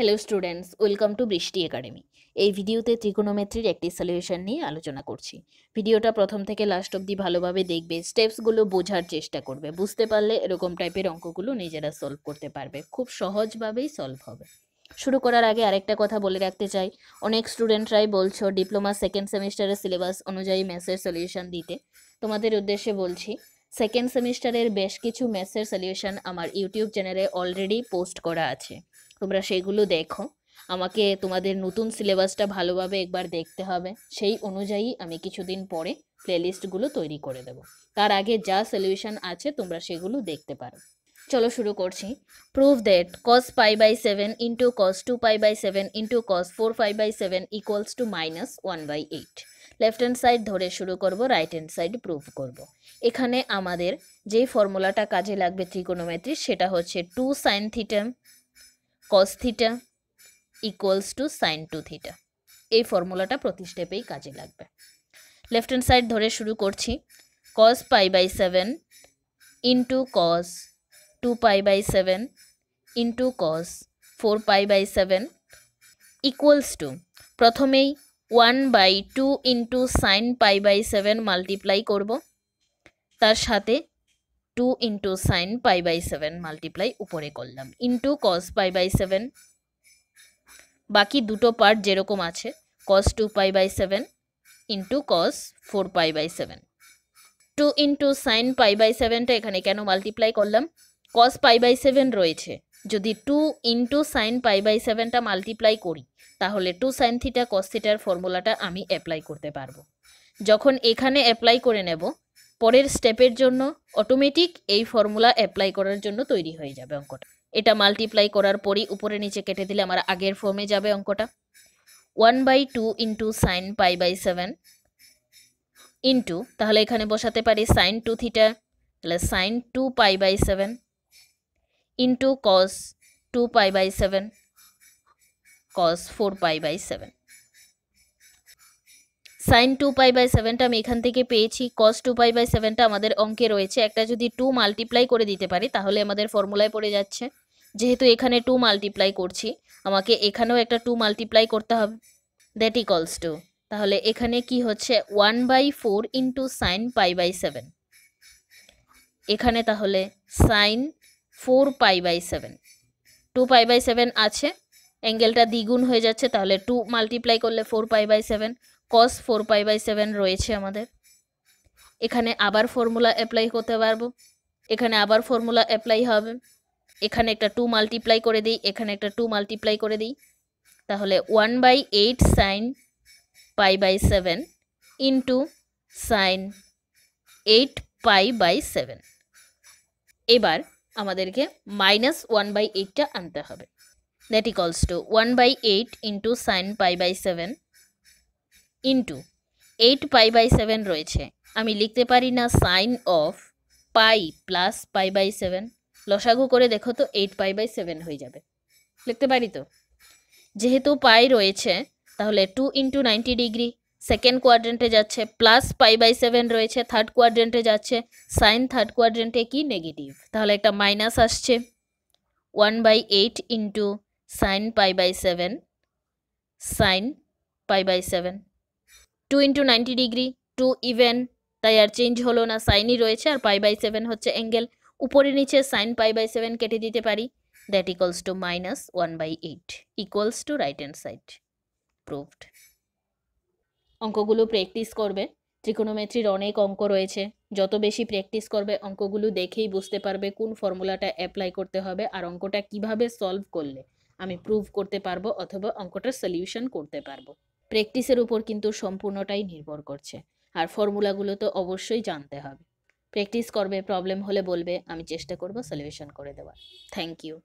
Hello students welcome to Brishti Academy এই ভিডিওতে ত্রিকোণমেত্রির একটি সলিউশন নিয়ে আলোচনা করছি ভিডিওটা প্রথম থেকে লাস্ট অবধি ভালোভাবে দেখবে স্টেপসগুলো বোঝার চেষ্টা করবে বুঝতে পারলে এরকম টাইপের অঙ্কগুলো নিজেরা সলভ করতে পারবে খুব সহজভাবেই সলভ হবে শুরু করার আগে আরেকটা কথা বলে রাখতে চাই অনেক স্টুডেন্টরাই বলছো ডিপ্লোমা সেকেন্ড সেমিস্টারের সিলেবাস অনুযায়ী ম্যাথের সলিউশন দিতে তোমাদের উদ্দেশ্যে বলছি সেকেন্ড সেমিস্টারের বেশ কিছু ম্যাথের সলিউশন আমার ইউটিউব চ্যানেলে অলরেডি পোস্ট করা আছে তোমরা সেইগুলো দেখো আমাকে তোমাদের নতুন সিলেবাসটা ভালোভাবে একবার দেখতে হবে সেই অনুযায়ী আমি কিছুদিন পরে প্লেলিস্টগুলো তৈরি করে দেব তার আগে যা সলিউশন আছে তোমরা সেগুলো দেখতে পারো চলো শুরু করছি prove that cos pi by seven into cos two pi by seven into cos four pi by seven equals to minus one by eight left hand side ধরে শুরু করব রাইট হ্যান্ড সাইড প্রুভ করব। এখানে আমাদের যেই ফর্মুলাটা কাজে লাগবে ত্রিকোণমেত্রি সেটা হচ্ছে টু সাইন থিটাম cos theta equals to sine two theta এই ফর্মুলাটা প্রতি স্টেপেই কাজে লাগবে লেফট হ্যান্ড সাইড ধরে শুরু করছি cos pi by seven into cos two pi by seven into cos four pi by seven equals to প্রথমেই one by two into sine pi by seven multiply করব তার সাথে two into sine pi by seven multiply উপরে করলাম into cos pi by seven বাকি দুটো part যেরকম আছে cos two pi by seven into cos four pi by seven two into sine pi by সেভেনটা এখানে কেন মাল্টিপ্লাই করলাম কস পাই বাই সেভেন রয়েছে যদি two into sine pi by সেভেনটা মাল্টিপ্লাই করি তাহলে টু সাইন থিটা কস থিটার ফর্মুলাটা আমি অ্যাপ্লাই করতে পারবো যখন এখানে অ্যাপ্লাই করে নেব পরের স্টেপের জন্য অটোমেটিক এই ফর্মুলা অ্যাপ্লাই করার জন্য তৈরি হয়ে যাবে অঙ্কটা এটা মাল্টিপ্লাই করার পরই উপরে নিচে কেটে দিলে আমার আগের ফর্মে যাবে অঙ্কটা one by two into sine pi by seven into তাহলে এখানে বসাতে পারি সাইন টু থিটা তাহলে sine two pi by seven into cos two pi by seven cos four pi by seven sine two pi by সেভেনটা আমি এখান থেকে পেয়েছি কস টু পাই বাই সেভেনটা আমাদের অঙ্কে রয়েছে একটা যদি টু মাল্টিপ্লাই করে দিতে পারি তাহলে আমাদের ফর্মুলায় পড়ে যাচ্ছে যেহেতু এখানে টু মাল্টিপ্লাই করছি আমাকে এখানেও একটা টু মাল্টিপ্লাই করতে হবে দ্যাট ইকলস টু তাহলে এখানে কি হচ্ছে one by four into sine pi by seven এখানে তাহলে sine four pi by seven two pi by seven আছে অ্যাঙ্গেলটা দ্বিগুণ হয়ে যাচ্ছে তাহলে টু মাল্টিপ্লাই করলে four pi by seven cos four pi by seven রয়েছে আমাদের এখানে আবার ফর্মুলা অ্যাপ্লাই করতে পারবো এখানে আবার ফর্মুলা অ্যাপ্লাই হবে এখানে একটা টু মাল্টিপ্লাই করে দিই এখানে একটা টু মাল্টিপ্লাই করে দিই তাহলে one by eight sine pi by seven into sine eight pi by seven এবার আমাদেরকে মাইনাস ওয়ান বাই এইটটা আনতে হবে that equals to one by eight into sine pi by seven into eight pi by seven রয়েছে আমি লিখতে পারি না sine of pi plus pi by seven লসাগু করে দেখো তো এইট পাই বাই সেভেন হয়ে যাবে লিখতে পারি তো যেহেতু পাই রয়েছে তাহলে two into ninety degree second কোয়াড্রেন্টে যাচ্ছে প্লাস পাই বাই সেভেন রয়েছে থার্ড কোয়াড্রেন্টে যাচ্ছে সাইন থার্ড কোয়াড্রেন্টে কি নেগেটিভ তাহলে একটা মাইনাস আসছে one by eight into sine pi by seven sine pi by seven two into ninety degree two even তাই আর চেঞ্জ হলো না সাইনই রয়েছে আর পাই বাই সেভেন হচ্ছে অ্যাঙ্গেল উপরে নিচে সাইন পাই বাই সেভেন কেটে দিতে পারি that equals to minus one by eight equals to right hand side proved অঙ্কগুলো প্র্যাকটিস করবে ত্রিকোণমেত্রির অনেক অঙ্ক রয়েছে যত বেশি প্র্যাকটিস করবে অঙ্কগুলো দেখেই বুঝতে পারবে কোন ফর্মুলাটা অ্যাপ্লাই করতে হবে আর অঙ্কটা কিভাবে সলভ করলে আমি প্রুভ করতে পারবো অথবা অঙ্কটার সলিউশন করতে পারবো প্র্যাকটিসের উপর কিন্তু সম্পূর্ণটাই নির্ভর করছে আর ফর্মুলাগুলো তো অবশ্যই জানতে হবে প্র্যাকটিস করবে প্রবলেম হলে বলবে আমি চেষ্টা করব সলিউশন করে দেওয়ার থ্যাংক ইউ